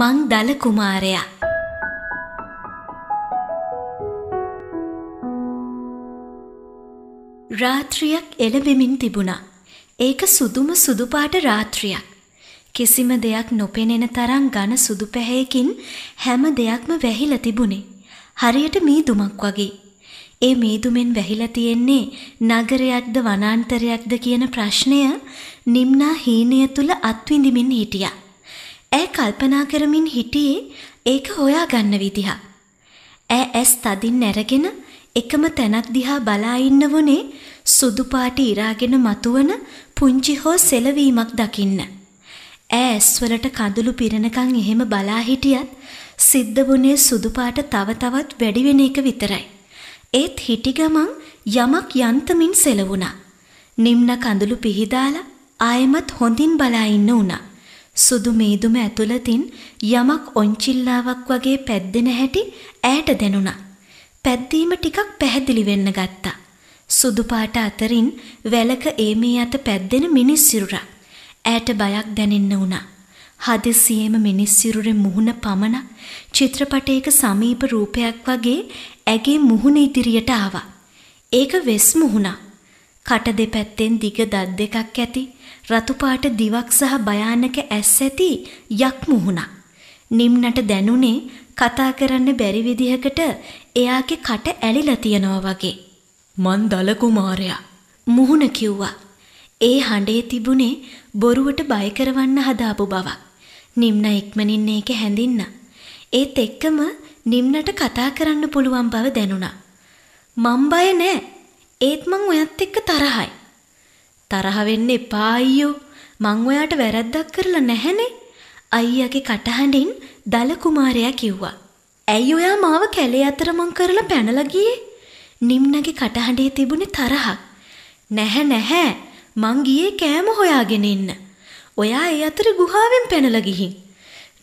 මංදල කුමාරයා රාත්‍රියක් එළබෙමින් තිබුණා. ඒක සුදුම සුදුපාට රාත්‍රියක්. කිසිම දෙයක් නොපෙනෙන තරම් ඝන සුදු පැහැයකින් හැම දෙයක්ම වැහිලා තිබුණේ. හරියට මීදුමක් වගේ. ඒ මීදුමෙන් වැහිලා තියෙන්නේ නගරයක්ද වනාන්තරයක්ද කියන ප්‍රශ්නය නිම්නා හීනය තුල අත්විඳිමින් හිටියා. ඇය කල්පනා කරමින් හිටියේ ඒක හොයාගන්න විදිහ. ඇය ඇස් තදින් නැරගෙන එකම තැනක් දිහා බලා ඉන්න වුණේ සුදු පාට ඉරාගෙන මතුවන පුංචි හෝ සෙලවීමක් දකින්න. ඈ ඇස්වලට කඳුළු පිරෙනකන් එහෙම බලා හිටියත් සිද්ධ වුණේ සුදු පාට තව තවත් වැඩි වෙන එක විතරයි. ඒත් හිටි ගමන් යමක් යන්තමින් සෙලවුණා. නිම්න කඳුළු පිහිදාලා ආයෙමත් හොඳින් බලා ඉන්න උනා. සුදු මීදුම ඇතුළතින් යමක් ඔංචිල්ලාවක් වගේ පැද්දෙන හැටි ඈට දැනුණා. පැද්දීම ටිකක් පැහැදිලි වෙන්න ගත්තා. සුදු පාට අතරින් වැලක ඒ මේ අත පැද්දෙන මිනිස් සිරුරක්. ඈට බයක් දැනෙන්න වුණා. හදිසියෙම මිනිස් සිරුරේ මුහුණ පමණ චිත්‍රපටයක සමීප රූපයක් වගේ ඇගේ මුහුණ ඉදිරියට ආවා. ඒක වෙස් මුහුණක්. කට දෙපැත්තෙන් දිග දත් දෙකක් ඇති රතු පාට දිවක් සහ භයානක ඇස් ඇති යක් මුහුණක්. නිම්නට දැනුනේ කතා කරන්න බැරි විදිහකට එයාගේ කට ඇලිලා තියනවා වගේ. මන් දල කුමාරයා මුහුණ කිව්වා. ඒ හඬේ තිබුණේ බොරුවට බය කරවන්න හදාපු බවක්. නිම්න ඉක්මනින් ඒක හැඳින්න. ඒත් එක්කම නිම්නට කතා කරන්න පුළුවන් බව දැනුණා. මම් බය නෑ ඒත් මං ඔයත් එක්ක තරහයි. තරහ වෙන්න එපා අයියෝ. මං ඔයාට වැරද්දක් කරලා නැහනේ. අයියාගේ කටහඬින් දල කුමාරයා කිව්වා. ඇයි ඔයා මාව කැලේ අතර මං කරලා පැනලා ගියේ? නිම්නගේ කටහඬේ තිබුණේ තරහක්. නැහැ නැහැ. මං ගියේ කෑම හොයාගෙන ඉන්න. ඔයා ඒ අතර ගුහාවෙන් පැනලා ගිහින්.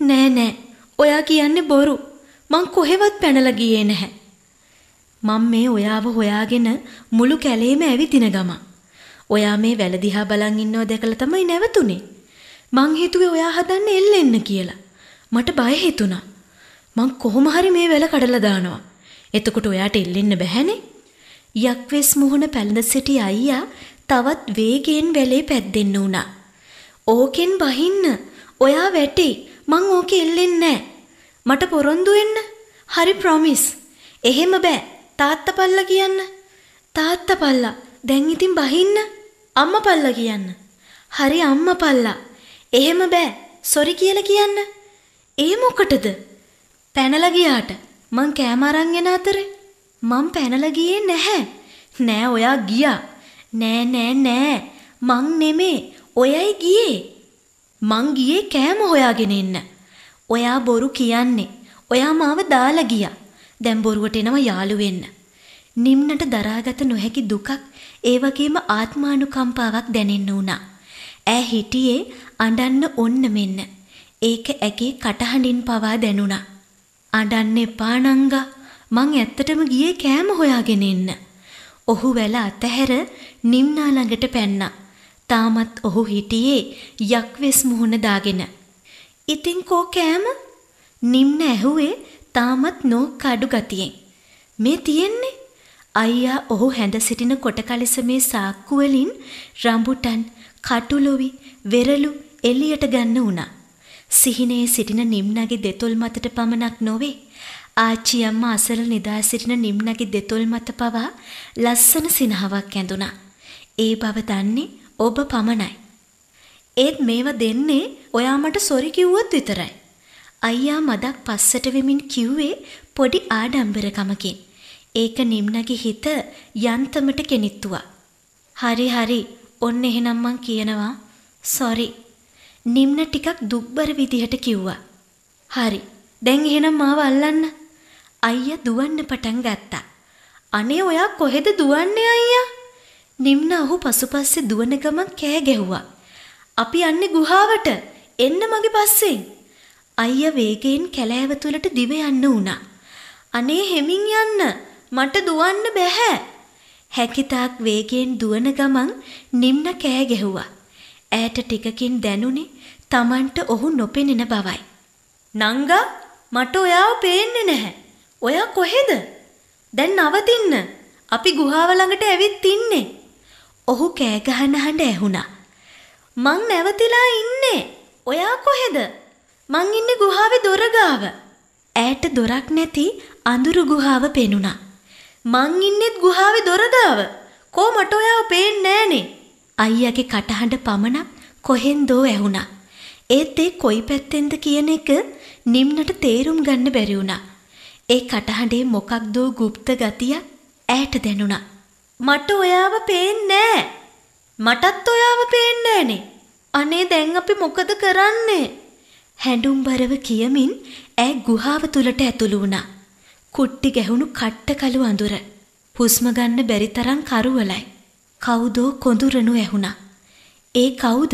නෑ නෑ. ඔයා කියන්නේ බොරු. මං කොහෙවත් පැනලා ගියේ නැහැ. මම මේ ඔයාව හොයාගෙන මුළු කැලේම ඇවිදින ගම. ඔයා මේ වැල දිහා බලන් ඉන්නව දැකලා තමයි නැවතුනේ. මං හිතුවේ ඔයා හදන්නේ එල්ලෙන්න කියලා. මට බය හිතුණා. මං කොහොම හරි මේ වැල කඩලා දානවා. එතකොට ඔයාට එල්ලෙන්න බැහැනේ. යක්වෙස් මුහුණ පැලඳ සිටි අයියා තවත් වේගයෙන් වැලේ පැද්දෙන්න උනා. ඕකෙන් බහින්න. ඔයා වැටේ. මං ඕකෙ එල්ලෙන්නේ නැහැ. මට පොරොන්දු වෙන්න. හරි ප්‍රොමිස්. එහෙම බෑ. තාත්තා පල්ලා කියන්න. තාත්තා පල්ලා. දැන් ඉතින් බහින්න. අම්මා පල්ලා කියන්න. හරි අම්මා පල්ලා. එහෙම බෑ. සොරි කියලා කියන්න. ඒ මොකටද? පැනලා ගියාට මං කෑම අරන් එන අතරේ මං පැනලා ගියේ නැහැ. නෑ ඔයා ගියා. නෑ නෑ නෑ. මං නෙමේ. ඔයයි ගියේ. මං ගියේ කෑම හොයාගෙන එන්න. ඔයා බොරු කියන්නේ. ඔයා මාව දාලා ගියා. දැන් බොරුවට එනවා යාළු වෙන්න. නිම්නට දරාගත නොහැකි දුකක් ඒ වගේම ආත්මානුකම්පාවක් දැනෙන්න වුණා. ඈ හිටියේ අඬන්න ඔන්න මෙන්න. ඒක ඇගේ කටහඬින් පවා දැනුණා. අඬන්න එපා නංගා. මං ඇත්තටම ගියේ කෑම හොයාගෙන එන්න. ඔහු වැල අතහැර නිම්නා ළඟට පැන්නා. තාමත් ඔහු හිටියේ යක්වෙස් මුහුණ දාගෙන. ඉතින් කෝ කෑම? නිම්න ඇහුවේ තාමත් නෝක් අඩු ගතියෙන්. මේ තියෙන්නේ අයියා ඔහු හැඳ සිටින කොට කලසමේ සාක්කු වලින් රඹුටන්, කටුලොවි, වෙරළු එළියට ගන්න වුණා. සිහිනේ සිටින නිම්නගේ දෙතොල් මතට පමණක් නොවේ ආච්චි අම්මා අසල නිදා සිටින නිම්නගේ දෙතොල් මත පවා ලස්සන සිනහාවක් ඇඳුනා. ඒ බව දන්නේ ඔබ පමණයි. ඒත් මේව දෙන්නේ ඔයා මට සොරි කිව්වොත් විතරයි. අයියා මදක් පස්සට වෙමින් කිව්වේ පොඩි ආඩම්බරකමකින්. ඒක නිම්නගේ හිත යන්තමට කෙනිත්තුවා. හරි හරි ඔන්න එහෙනම් මං කියනවා සෝරි. නිම්න ටිකක් දුක්බර විදිහට කිව්වා. හරි. දැන් එහෙනම් මාව අල්ලන්න. අයියා දුවන්න පටන් ගත්තා. අනේ ඔයා කොහෙද දුවන්නේ අයියා? නිම්න ඔහු පසුපස්සේ දුවන ගමන් කෑ ගැහුවා. අපි යන්නේ ගුහාවට. එන්න මගේ පස්සෙන්. අයියා වේගයෙන් කැලෑව තුලට දිව යන්න වුණා. අනේ හෙමින් යන්න මට දුවන්න බෑ. හැකිතාක් වේගයෙන් දුවන ගමන් නිම්න කෑ ගැහුවා. ඈට ටිකකින් දැනුනේ Tamanට ඔහු නොපෙනෙන බවයි. නංගා මට ඔයාව පේන්නේ නැහැ. ඔයා කොහෙද? දැන් නවතින්න. අපි ගුහාව ළඟට ඇවිත් ඉන්නේ. ඔහු කෑ ගහන හඬ ඇහුණා. මං නැවතිලා ඉන්නේ. ඔයා කොහෙද? මං ඉන්නේ ගුහාවේ දොර ගාව. ඈට දොරක් නැති අඳුරු ගුහාව පෙනුණා. මං ඉන්නෙත් ගුහාවේ දොර ගාව. කෝ මට ඔයාව පේන්නේ නෑනේ. අයියාගේ කටහඬ පමණක් කොහෙන්දෝ ඇහුණා. ඒත් ඒ කොයි පැත්තෙන්ද කියන එක නිම්නට තේරුම් ගන්න බැරි වුණා. ඒ කටහඬේ මොකක්දෝ গুপ্ত ගතිය ඈට දැනුණා. මට ඔයාව පේන්නේ මටත් ඔයාව පේන්නේ අනේ දැන් අපි මොකද කරන්නේ? හැඬුම්බරව කියමින් ඈ ගුහාව තුලට ඇතුළු වුණා. කුට්ටි ගැහුණු කට්ට කළු අඳුර. හුස්ම ගන්න බැරි තරම් කරවලයි. කවුදෝ කොඳුරණු ඇහුණා. ඒ කවුද?